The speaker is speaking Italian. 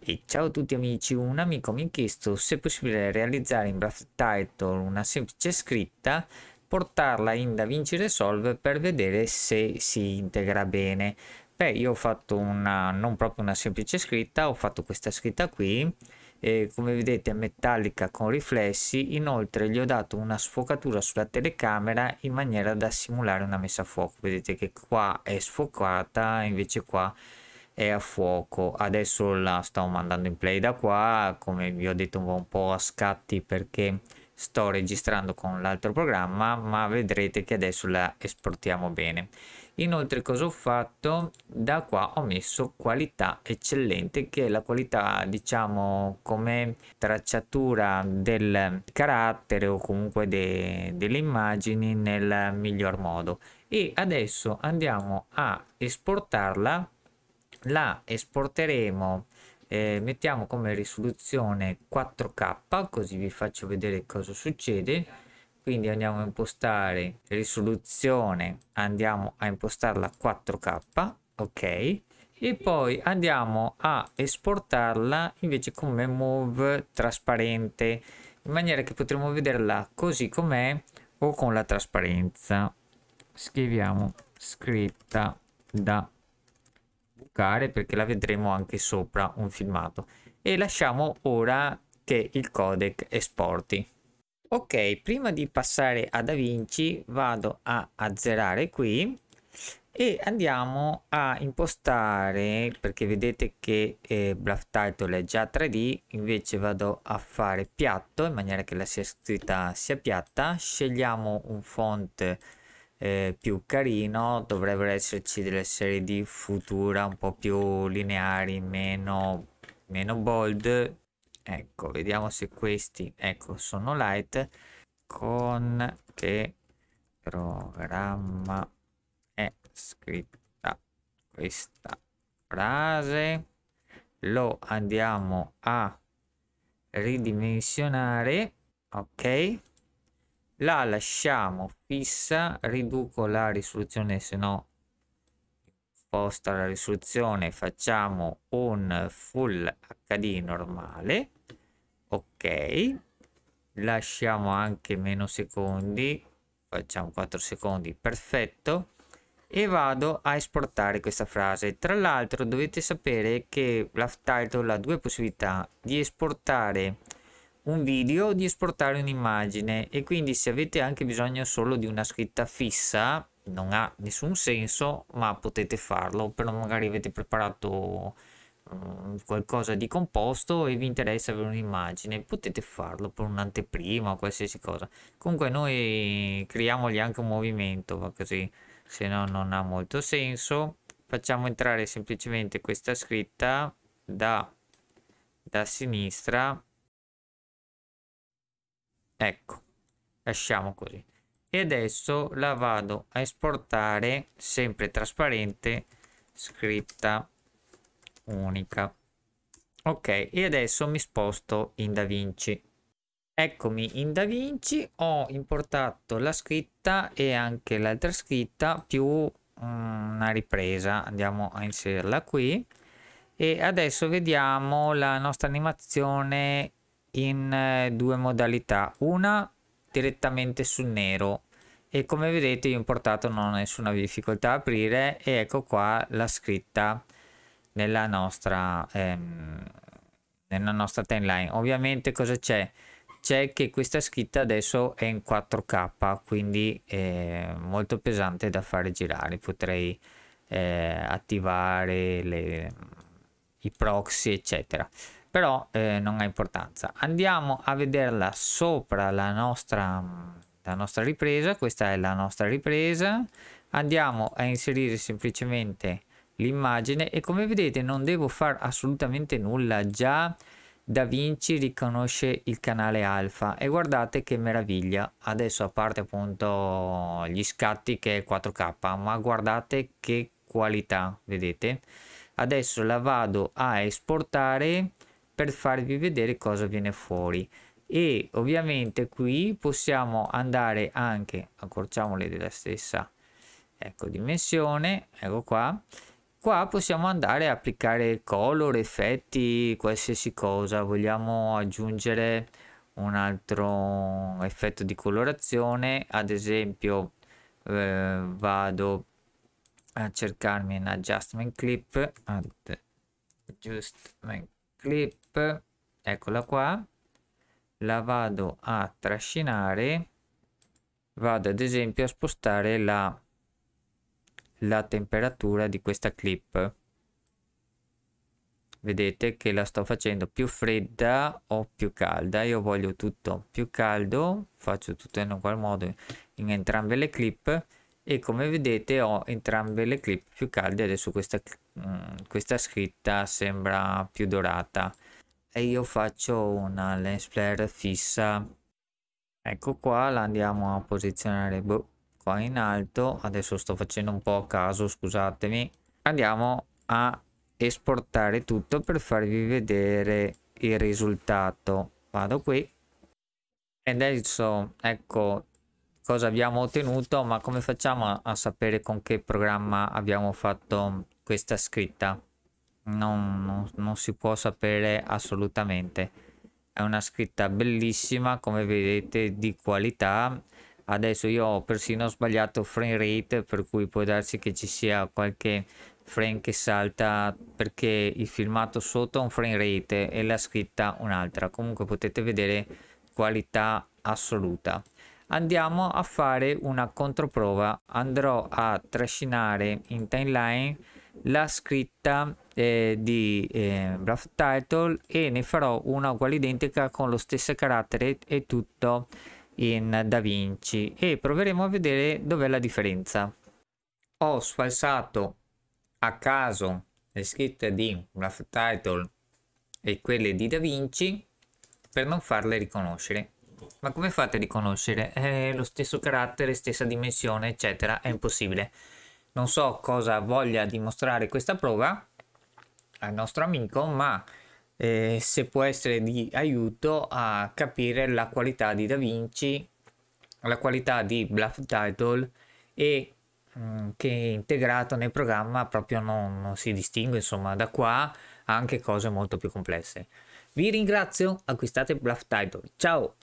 E ciao a tutti amici, un amico mi ha chiesto se è possibile realizzare in Breath Title una semplice scritta, portarla in DaVinci Resolve per vedere se si integra bene. Beh, io ho fatto una, non proprio una semplice scritta, ho fatto questa scritta qui, e come vedete è metallica con riflessi, inoltre gli ho dato una sfocatura sulla telecamera in maniera da simulare una messa a fuoco. Vedete che qua è sfocata, invece qua è è a fuoco adesso la sto mandando in play da qua come vi ho detto un po' a scatti perché sto registrando con l'altro programma ma vedrete che adesso la esportiamo bene inoltre cosa ho fatto da qua ho messo qualità eccellente che è la qualità diciamo come tracciatura del carattere o comunque de delle immagini nel miglior modo e adesso andiamo a esportarla la esporteremo eh, mettiamo come risoluzione 4k così vi faccio vedere cosa succede quindi andiamo a impostare risoluzione andiamo a impostarla 4k ok e poi andiamo a esportarla invece come move trasparente in maniera che potremo vederla così com'è o con la trasparenza scriviamo scritta da toccare perché la vedremo anche sopra un filmato e lasciamo ora che il codec esporti ok prima di passare a DaVinci vado a azzerare qui e andiamo a impostare perché vedete che eh, Bluff Title è già 3D invece vado a fare piatto in maniera che la sia scritta sia piatta scegliamo un font eh, più carino dovrebbero esserci delle serie di futura un po' più lineari meno, meno bold ecco vediamo se questi ecco sono light con che programma è scritta questa frase lo andiamo a ridimensionare ok la lasciamo fissa riduco la risoluzione se no sposta la risoluzione facciamo un full hd normale ok lasciamo anche meno secondi facciamo 4 secondi perfetto e vado a esportare questa frase tra l'altro dovete sapere che l'aftitle ha due possibilità di esportare un video di esportare un'immagine e quindi se avete anche bisogno solo di una scritta fissa non ha nessun senso ma potete farlo però magari avete preparato mm, qualcosa di composto e vi interessa avere un'immagine potete farlo per un'anteprima o qualsiasi cosa comunque noi creiamogli anche un movimento così se no non ha molto senso facciamo entrare semplicemente questa scritta da, da sinistra ecco lasciamo così e adesso la vado a esportare sempre trasparente scritta unica ok e adesso mi sposto in DaVinci eccomi in DaVinci ho importato la scritta e anche l'altra scritta più mm, una ripresa andiamo a inserirla qui e adesso vediamo la nostra animazione in eh, due modalità una direttamente su nero e come vedete io ho portato non ho nessuna difficoltà a aprire e ecco qua la scritta nella nostra ehm, nella nostra timeline ovviamente cosa c'è c'è che questa scritta adesso è in 4k quindi è molto pesante da fare girare potrei eh, attivare le, i proxy eccetera però eh, non ha importanza andiamo a vederla sopra la nostra, la nostra ripresa questa è la nostra ripresa andiamo a inserire semplicemente l'immagine e come vedete non devo fare assolutamente nulla già da Vinci riconosce il canale alfa e guardate che meraviglia adesso a parte appunto gli scatti che è 4k ma guardate che qualità vedete adesso la vado a esportare per farvi vedere cosa viene fuori e ovviamente qui possiamo andare anche accorciamole della stessa ecco, dimensione ecco qua qua possiamo andare a applicare color effetti qualsiasi cosa vogliamo aggiungere un altro effetto di colorazione ad esempio eh, vado a cercarmi un adjustment clip adjustment clip eccola qua la vado a trascinare vado ad esempio a spostare la, la temperatura di questa clip vedete che la sto facendo più fredda o più calda io voglio tutto più caldo faccio tutto in un ugual modo in entrambe le clip e come vedete ho entrambe le clip più calde adesso questa, mh, mm, questa scritta sembra più dorata e io faccio una lens flare fissa ecco qua la andiamo a posizionare boh, qua in alto adesso sto facendo un po' a caso scusatemi andiamo a esportare tutto per farvi vedere il risultato vado qui e adesso ecco cosa abbiamo ottenuto, ma come facciamo a, a sapere con che programma abbiamo fatto questa scritta? Non, non, non si può sapere assolutamente. È una scritta bellissima, come vedete, di qualità adesso io ho persino sbagliato frame rate per cui può darsi che ci sia qualche frame che salta perché il filmato sotto ha un frame rate e la scritta un'altra comunque potete vedere qualità assoluta andiamo a fare una controprova andrò a trascinare in timeline la scritta eh, di eh, Rough title e ne farò una uguale identica con lo stesso carattere e tutto in Da Vinci e proveremo a vedere dov'è la differenza ho sfalsato a caso le scritte di Rough title e quelle di Da Vinci per non farle riconoscere ma come fate a riconoscere? Eh, lo stesso carattere, stessa dimensione, eccetera, è impossibile. Non so cosa voglia dimostrare questa prova al nostro amico, ma eh, se può essere di aiuto a capire la qualità di Da Vinci, la qualità di Bluff Title e mm, che integrato nel programma proprio non, non si distingue insomma da qua anche cose molto più complesse. Vi ringrazio, acquistate Bluff Title. Ciao!